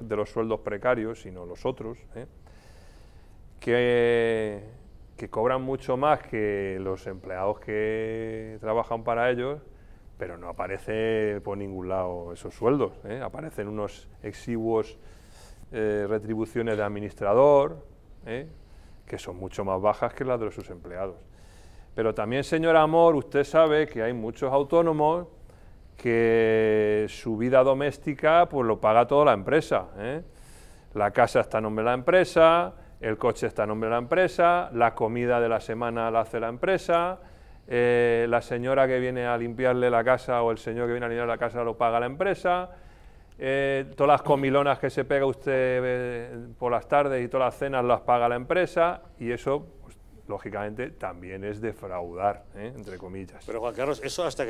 de los sueldos precarios, sino los otros, ¿eh? que, cobran mucho más que los empleados que trabajan para ellos, pero no aparece por ningún lado esos sueldos. ¿eh? Aparecen unos exiguos eh, retribuciones de administrador, que son mucho más bajas que las de sus empleados. Pero también, señor Amor, usted sabe que hay muchos autónomos que su vida doméstica pues lo paga toda la empresa. ¿eh? La casa está a nombre de la empresa, el coche está a nombre de la empresa, la comida de la semana la hace la empresa, eh, la señora que viene a limpiarle la casa o el señor que viene a limpiar la casa lo paga la empresa, eh, todas las comilonas que se pega usted por las tardes y todas las cenas las paga la empresa y eso pues, lógicamente, también es defraudar, entre comillas. Pero Juan Carlos, eso hasta que